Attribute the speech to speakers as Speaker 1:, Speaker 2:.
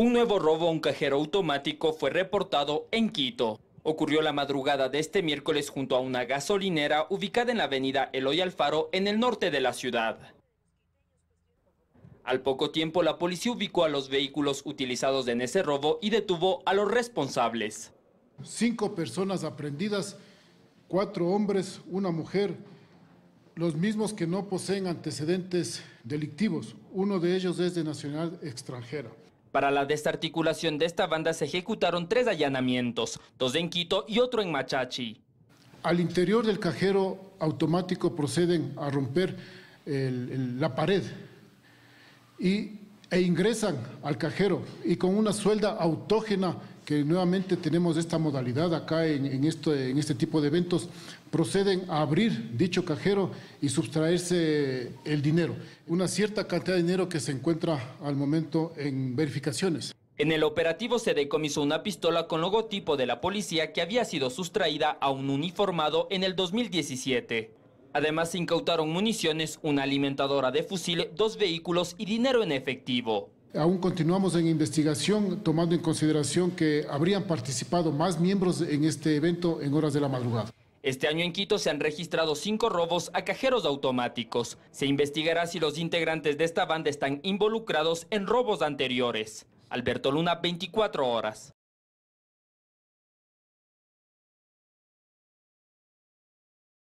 Speaker 1: Un nuevo robo a un cajero automático fue reportado en Quito. Ocurrió la madrugada de este miércoles junto a una gasolinera ubicada en la avenida Eloy Alfaro en el norte de la ciudad. Al poco tiempo la policía ubicó a los vehículos utilizados en ese robo y detuvo a los responsables.
Speaker 2: Cinco personas aprendidas, cuatro hombres, una mujer, los mismos que no poseen antecedentes delictivos. Uno de ellos es de nacional extranjera.
Speaker 1: Para la desarticulación de esta banda se ejecutaron tres allanamientos, dos en Quito y otro en Machachi.
Speaker 2: Al interior del cajero automático proceden a romper la pared e ingresan al cajero y con una suelda autógena que nuevamente tenemos esta modalidad acá en, en este tipo de eventos, proceden a abrir dicho cajero y sustraerse el dinero, una cierta cantidad de dinero que se encuentra al momento en verificaciones.
Speaker 1: En el operativo se decomisó una pistola con logotipo de la policía que había sido sustraída a un uniformado en el 2017. Además se incautaron municiones, una alimentadora de fusil, dos vehículos y dinero en efectivo.
Speaker 2: Aún continuamos en investigación, tomando en consideración que habrían participado más miembros en este evento en horas de la madrugada.
Speaker 1: Este año en Quito se han registrado cinco robos a cajeros automáticos. Se investigará si los integrantes de esta banda están involucrados en robos anteriores. Alberto Luna, 24 horas.